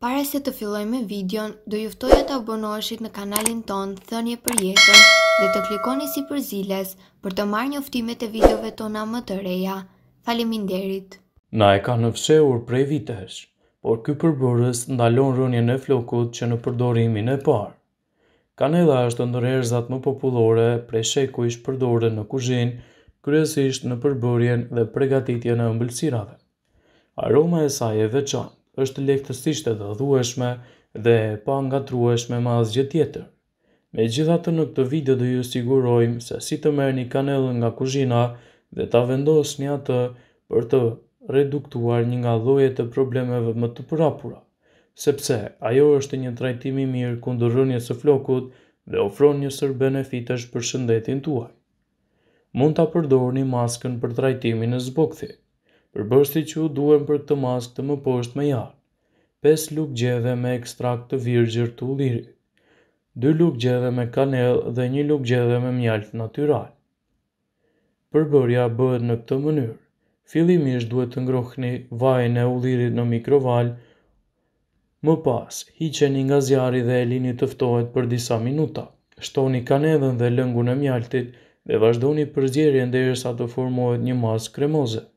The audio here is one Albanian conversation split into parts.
Pare se të filloj me videon, do juftoj e të abonoshit në kanalin ton, thënje për jetën dhe të klikoni si për ziles për të marrë një uftimet e videove tona më të reja. Falimin derit! Na e ka në fsheur prej vitesh, por ky përbërës ndalon rënje në flokut që në përdorimin e parë. Kanë është ndërherëzat më populore prej sheku ishtë përdore në kuzhin, kryesisht në përbërjen dhe pregatitje në mbëlsirave. Aroma e saj e veçan, është lehtësisht e dhadhueshme dhe pa ngatrueshme ma asgjë tjetër. Me gjitha të në këtë video dhe ju sigurojmë se si të merë një kanelën nga kuzhina dhe ta vendosë një atë për të reduktuar një nga dhojet e problemeve më të përapura, sepse ajo është një trajtimi mirë kundër rënje së flokut dhe ofron një sër benefitesh për shëndetin tuaj. Mund të përdor një maskën për trajtimin e zbokthit për bërsti që u duhem për të mask të më poshtë me jarë, 5 luk gjeve me ekstrakt të virgjër të ulliri, 2 luk gjeve me kanel dhe 1 luk gjeve me mjaltë natyral. Përbërja bëhet në këtë mënyrë. Fillimisht duhet të ngrohni vajin e ullirit në mikroval. Më pas, hiqeni nga zjari dhe e lini të ftohet për disa minuta. Shtoni kanedhën dhe lëngun e mjaltit dhe vazhdoni përzgjerjen derisa të formohet një mas kremoze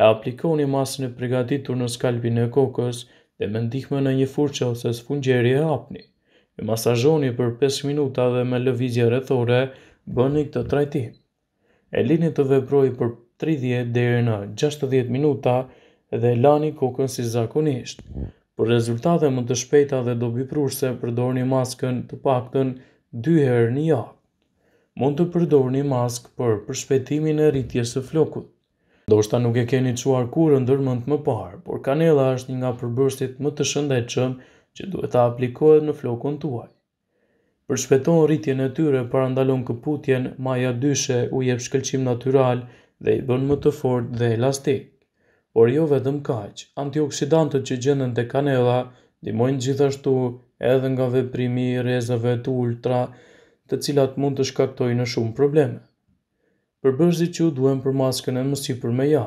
e aplikoni masën e përgatitur në skalpin e kokës dhe me ndihme në një furqë ose fungjeri e apni. E masajoni për 5 minuta dhe me lëvizje rëthore bëni këtë trajtim. E lini të veproj për 30 dhe në 60 minuta dhe lani kokën si zakonisht. Për rezultate më të shpejta dhe do biprurse, përdor një maskën të pakten 2 herë një jakë. Mund të përdor një maskë për përshpetimin e rritjes e flokut. Do shta nuk e keni quar kurën ndër më parë, por kanela është një nga përbërstit më të shëndaj qëmë që duhet të aplikohet në flokon tuaj. Për shpeton rritjen e tyre parandalon ndalon këputjen, maja dyshe u jep shkëlqim natural dhe i bën më të fort dhe elastik. Por jo vetëm kaq, antioksidantët që gjenden të kanela dimojnë gjithashtu edhe nga veprimi i të ultra të cilat mund të shkaktojnë shumë probleme përbërzi që u duhen për maskën e mësi për me ja.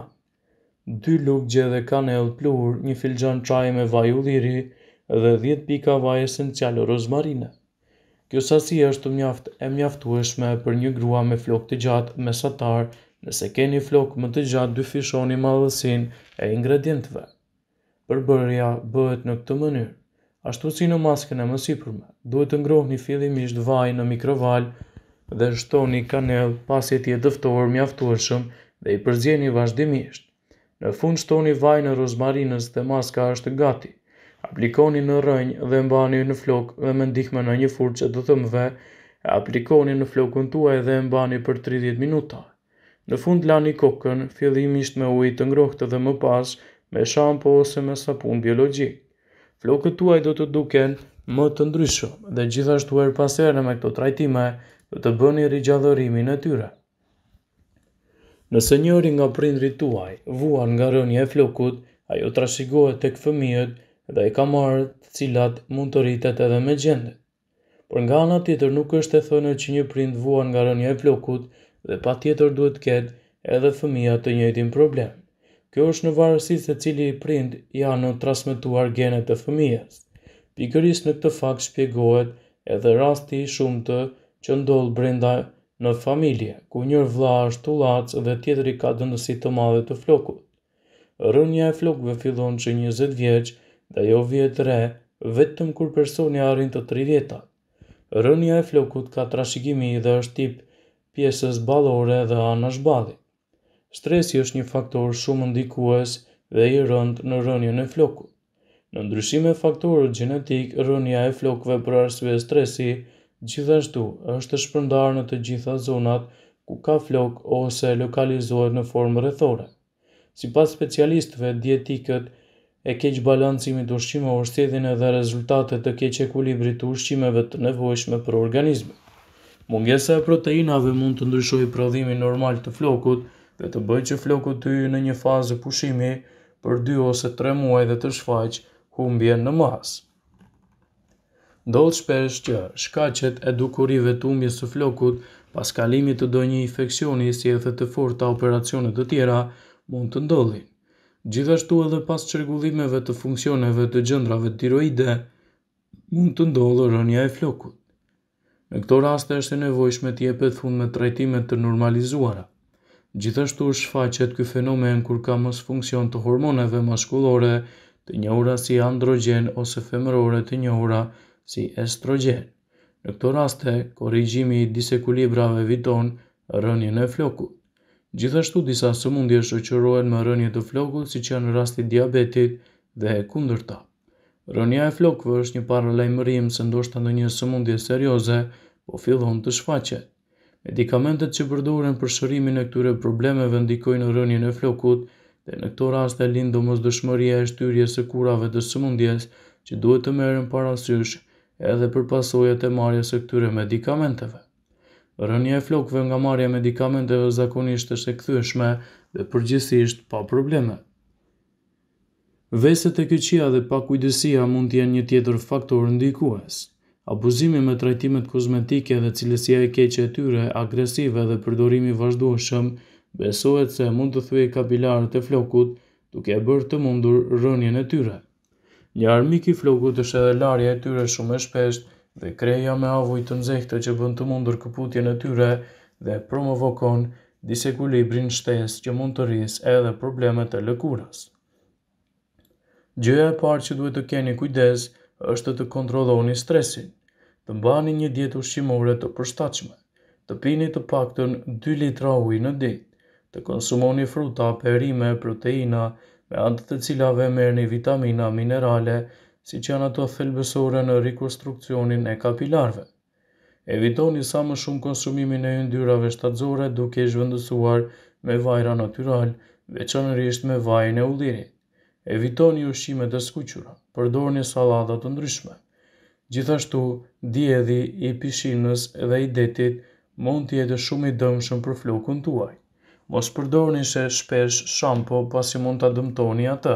Dy lukë gje dhe kanel pluhur, një filxan qaj me vaj u liri dhe 10 pika vaj esencial o rozmarine. Kjo sasi është mjaft e mjaftueshme për një grua me flok të gjatë me satar, nëse keni flok më të gjatë dy fishoni madhësin e ingredientve. Përbërja bëhet në këtë mënyrë. Ashtu si në maskën e mësipërme, duhet të ngrohë një fillimisht vaj në mikrovalë dhe shtoni kanel pas jeti e dëftohër mjaftuashëm dhe i përzjeni vazhdimisht. Në fund shtoni vaj në rozmarinës dhe maska është gati. Aplikoni në rënjë dhe mbani në flokë dhe me ndihme në një furqë që të thëmëve, e aplikoni në flokën tuaj dhe mbani për 30 minuta. Në fund lani kokën, fillimisht me ujë të ngrohtë dhe më pas me shampo ose me sapun biologjik. Flokët tuaj do të duken më të ndryshëm dhe gjithashtu er pasere me këto trajtime, të bëni rigjallërimin e tyre. Nëse njëri nga prindrit tuaj vuan nga rënje e flokut, ajo trashigohet tek fëmijët dhe i ka marrë të cilat mund të rritet edhe me gjende. Por nga ana tjetër nuk është e thënë që një prind vuan nga rënje e flokut dhe pa tjetër duhet të ketë edhe fëmija të njëjtin problem. Kjo është në varësi se cili prind janë në trasmetuar genet të fëmijës. Pikëris në këtë fakt shpjegohet edhe rasti shumë të që ndodh brenda në familje, ku një vëlla është tullac dhe tjetri ka dëndësi të madhe të flokut. Rënja e flokëve fillon që 20 vjeç dhe jo vjetë re, vetëm kur personi arrin të 30 vjeta. Rënja e flokut ka trashëgimi dhe është tip pjesës ballore dhe anash balli. Stresi është një faktor shumë ndikues dhe i rëndë në rënjën e flokut. Në ndryshime faktorët gjenetik, rënja e flokëve për arsye stresi Gjithashtu, është të shpërndarë në të gjitha zonat ku ka flok ose lokalizohet në formë rëthore. Si pas specialistëve, dietikët e keq balancimi të ushqime o shtedhin edhe rezultate të keq e kulibri të ushqimeve të nevojshme për organizme. Mungese e proteinave mund të ndryshoj prodhimin normal të flokut dhe të bëjt që flokut të ju në një fazë pushimi për 2 ose 3 muaj dhe të shfaqë humbje në masë. Ndodhë shpesh që shkacet e dukurive të umjes së flokut, pas kalimit të dojnë infekcioni si e të forta operacionet të tjera, mund të ndodhin. Gjithashtu edhe pas qërgullimeve të funksioneve të gjëndrave tiroide, mund të ndodhë rënja e flokut. Në këto raste është e nevojshme të jepet fund me trajtime të normalizuara. Gjithashtu shfaqet ky fenomen kur ka mësë funksion të hormoneve maskullore, të njohura si androgen ose femërore të njohura, si estrogen. Në këto raste, korrigjimi i disekulibrave viton rënjën e flokut. Gjithashtu disa sëmundje shoqërohen me rënje të flokut, siç janë rasti diabetit dhe e kundërta. Rënja e flokëve është një paralajmërim se ndoshta ndonjë sëmundje serioze po fillon të shfaqet. Medikamentet që përdoren për shërimin e këtyre problemeve ndikojnë në rënjën e flokut dhe në këto raste lind domosdoshmëria e shtyrjes së kurave të sëmundjes që duhet të merren parasysh edhe për pasojat e marjes e këtyre medikamenteve. Rënje e flokve nga marje medikamenteve zakonisht është e këthyshme dhe përgjithisht pa probleme. Veset e këqia dhe pa kujdesia mund t'jen një tjetër faktor ndikues. Abuzimi me trajtimet kozmetike dhe cilësia e keqe e tyre, agresive dhe përdorimi vazhdueshëm, besohet se mund të thuje kapilarët e flokut, duke e bërë të mundur rënien e tyre. Një armik i flokut është edhe larja e tyre shumë e shpesht dhe kreja me avuj të nxehtë që bën të mundur këputjen e tyre dhe promovokon disekulibrin shtesë që mund të rrisë edhe problemet e lëkuras. Gjëja e parë që duhet të keni kujdes është të kontrolloni stresin, të mbani një dietë ushqimore të përshtatshme, të pini të paktën 2 litra ujë në ditë, të konsumoni fruta, perime, proteina, proteina, me antët të cilave merë një vitamina minerale, si që janë ato thelbësore në rekonstruksionin e kapilarve. Evitoni sa më shumë konsumimin e yndyrave shtazore duke i zhvendësuar me vajra natyral, veçanërisht me vajin e ullirit. Evitoni ushqime të skuqura, përdorni sallata të ndryshme. Gjithashtu, diedhi i pishinës dhe i detit mund të jetë shumë i dëmshëm për flokun tuaj mos përdorni se shpesh shampo pasi mund të dëmtoni atë.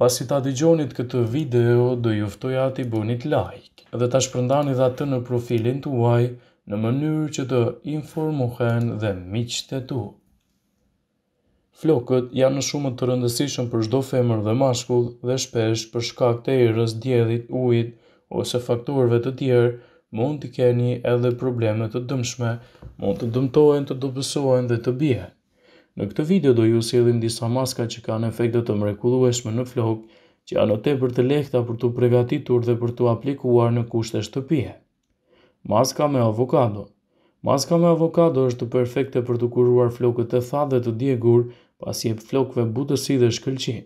Pasi ta digjonit këtë video, do juftoj ati bënit like dhe ta shpërndani dhe atë në profilin të uaj në mënyrë që të informohen dhe miqët e tu. Flokët janë shumë të rëndësishëm për shdo femër dhe mashkull dhe shpesh për shkak të erës, djedhit, ujit ose faktorve të tjerë mund të keni edhe probleme të dëmshme mund të dëmtohen, të dobësohen dhe të bie. Në këtë video do ju sjellim disa maska që kanë efekte të mrekullueshme në flok, që janë të për të lehta për të pregatitur dhe për të aplikuar në kushte shtëpie. Maska me avokado Maska me avokado është të perfekte për të kuruar flokët e tha dhe të djegur, pas jep flokëve butësi dhe shkëlqi.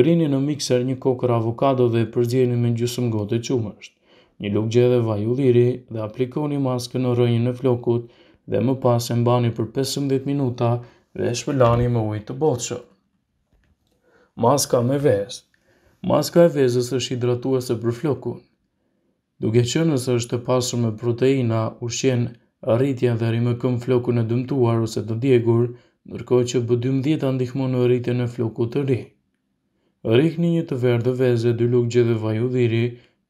Grini në mikser një kokër avokado dhe përzjeni me gjysëm gotë e qumësht. Një lukë gjedhe vaj dhe aplikoni maskë në rëjnë në flokut, dhe më pas e mbani për 15 minuta dhe e shpëlani me ujë të botëshë. Maska me vezë Maska e vezës është hidratuese për flokun. Duke që nësë është të pasur me proteina, ushqen, rritjen dhe rime këm flokun e dëmtuar ose të djegur, nërko që bëdym djeta ndihmon në rritjen e floku të ri. Rikni një të verdë veze, dy lukë gjithë dhe vajudhiri,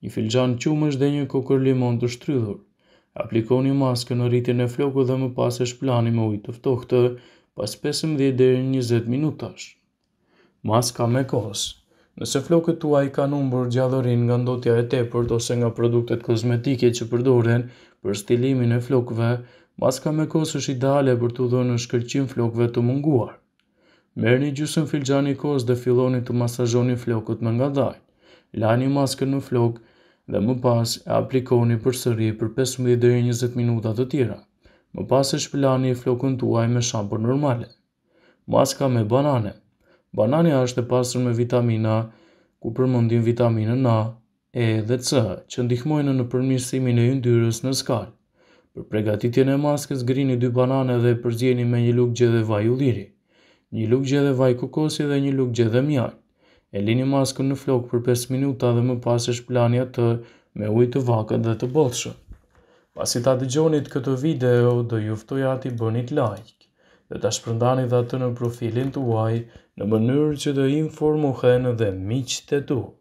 një filxan qumësh dhe një kokër limon të shtrydhur aplikoni maskë në rritin e floku dhe më pas e shplani me ujtë të ftohtë pas 15 dhe 20 minutash. Maska me kos Nëse flokët tuaj kanë umbur gjallërinë nga ndotja e tepërt ose nga produktet kozmetike që përdoren për stilimin e flokëve, maska me kos është ideale për t'u dhënë shkëlqim flokëve të munguar. Merrni gjysmë filxhani kos dhe filloni të masazhoni flokët më ngadalë. Lani maskën në flokë dhe më pas e aplikoni për sëri për 15-20 minutat të tjera. Më pas e shpilani i flokën tuaj me shampër normale. Maska me banane. Banane ashtë e pasër me vitamina, ku përmëndin vitaminën A, E dhe C, që ndihmojnë në përmjësimin e jëndyrës në skalë. Për pregatitjen e maskës, grini dy banane dhe përzjeni me një lukë gjedhe vaj u liri. Një lukë gjedhe vaj kokosi dhe një lukë gjedhe mjarë e lini maskën në flok për 5 minuta dhe më pas e shplania të me ujë të vakët dhe të bolshë. Pasi ta gjonit këtë video, do juftoj ati bënit like dhe ta shpërndani dhe atë në profilin të uaj në mënyrë që të informohen dhe miqë të duk.